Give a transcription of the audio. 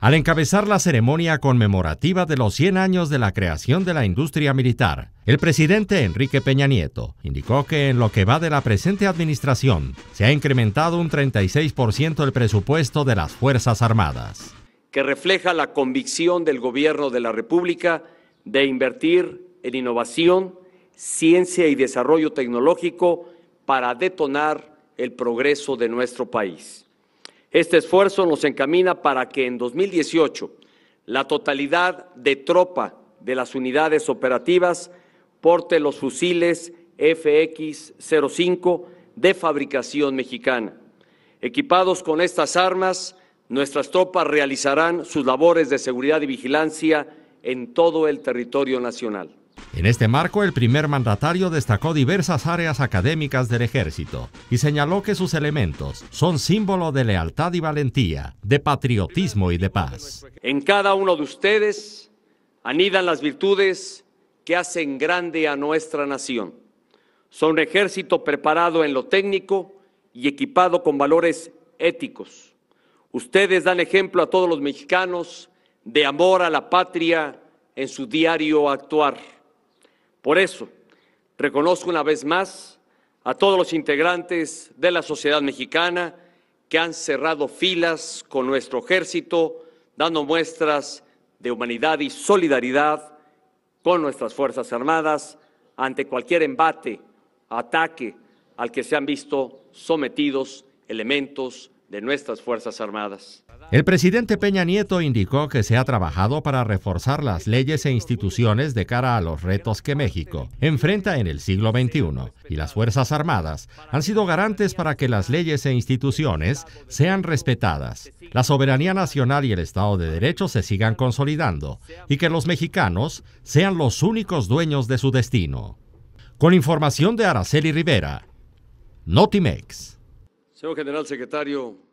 al encabezar la ceremonia conmemorativa de los 100 años de la creación de la industria militar. El presidente Enrique Peña Nieto indicó que en lo que va de la presente administración se ha incrementado un 36% el presupuesto de las Fuerzas Armadas. Que refleja la convicción del Gobierno de la República de invertir en innovación, ciencia y desarrollo tecnológico para detonar el progreso de nuestro país. Este esfuerzo nos encamina para que en 2018 la totalidad de tropa de las unidades operativas porte los fusiles FX-05 de fabricación mexicana. Equipados con estas armas, nuestras tropas realizarán sus labores de seguridad y vigilancia en todo el territorio nacional. En este marco, el primer mandatario destacó diversas áreas académicas del ejército y señaló que sus elementos son símbolo de lealtad y valentía, de patriotismo y de paz. En cada uno de ustedes anidan las virtudes que hacen grande a nuestra nación. Son un ejército preparado en lo técnico y equipado con valores éticos. Ustedes dan ejemplo a todos los mexicanos de amor a la patria en su diario actuar. Por eso, reconozco una vez más a todos los integrantes de la sociedad mexicana que han cerrado filas con nuestro ejército, dando muestras de humanidad y solidaridad con nuestras Fuerzas Armadas ante cualquier embate, ataque al que se han visto sometidos elementos de nuestras Fuerzas Armadas. El presidente Peña Nieto indicó que se ha trabajado para reforzar las leyes e instituciones de cara a los retos que México enfrenta en el siglo XXI y las Fuerzas Armadas han sido garantes para que las leyes e instituciones sean respetadas, la soberanía nacional y el Estado de Derecho se sigan consolidando y que los mexicanos sean los únicos dueños de su destino. Con información de Araceli Rivera, Notimex. Señor General Secretario,